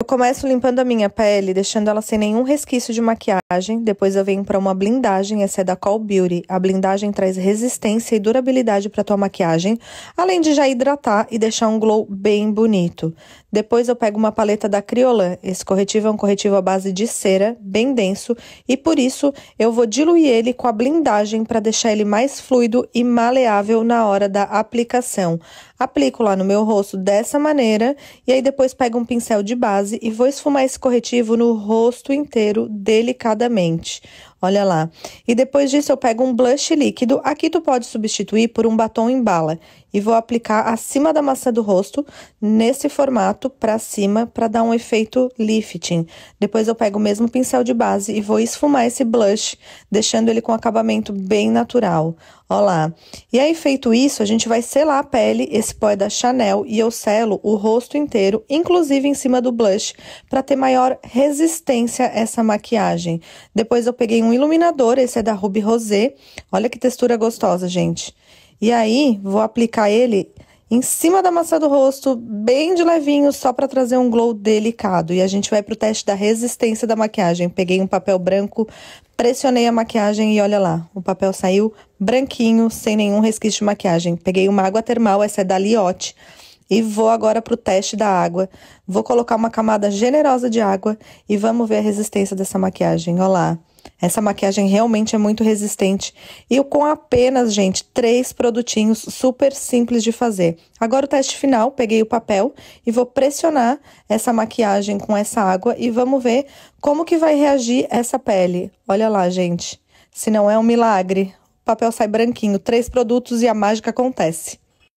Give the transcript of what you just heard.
Eu começo limpando a minha pele, deixando ela sem nenhum resquício de maquiagem. Depois eu venho para uma blindagem, essa é da Call Beauty. A blindagem traz resistência e durabilidade para tua maquiagem, além de já hidratar e deixar um glow bem bonito. Depois eu pego uma paleta da Criolan. Esse corretivo é um corretivo à base de cera, bem denso, e por isso eu vou diluir ele com a blindagem para deixar ele mais fluido e maleável na hora da aplicação. Aplico lá no meu rosto dessa maneira e aí depois pego um pincel de base e vou esfumar esse corretivo no rosto inteiro delicadamente. Olha lá. E depois disso eu pego um blush líquido. Aqui tu pode substituir por um batom em bala. E vou aplicar acima da maçã do rosto, nesse formato, pra cima, pra dar um efeito lifting. Depois eu pego o mesmo pincel de base e vou esfumar esse blush, deixando ele com acabamento bem natural. Olha lá. E aí, feito isso, a gente vai selar a pele. Esse pó é da Chanel e eu selo o rosto inteiro, inclusive em cima do blush, pra ter maior resistência a essa maquiagem. Depois eu peguei um um iluminador, esse é da Ruby Rosé. Olha que textura gostosa, gente. E aí, vou aplicar ele em cima da massa do rosto, bem de levinho, só para trazer um glow delicado. E a gente vai pro teste da resistência da maquiagem. Peguei um papel branco, pressionei a maquiagem e olha lá, o papel saiu branquinho, sem nenhum resquício de maquiagem. Peguei uma água termal, essa é da Liotte. E vou agora para o teste da água. Vou colocar uma camada generosa de água e vamos ver a resistência dessa maquiagem. Olha lá. Essa maquiagem realmente é muito resistente. E com apenas, gente, três produtinhos super simples de fazer. Agora o teste final, peguei o papel e vou pressionar essa maquiagem com essa água e vamos ver como que vai reagir essa pele. Olha lá, gente. Se não é um milagre, o papel sai branquinho. Três produtos e a mágica acontece.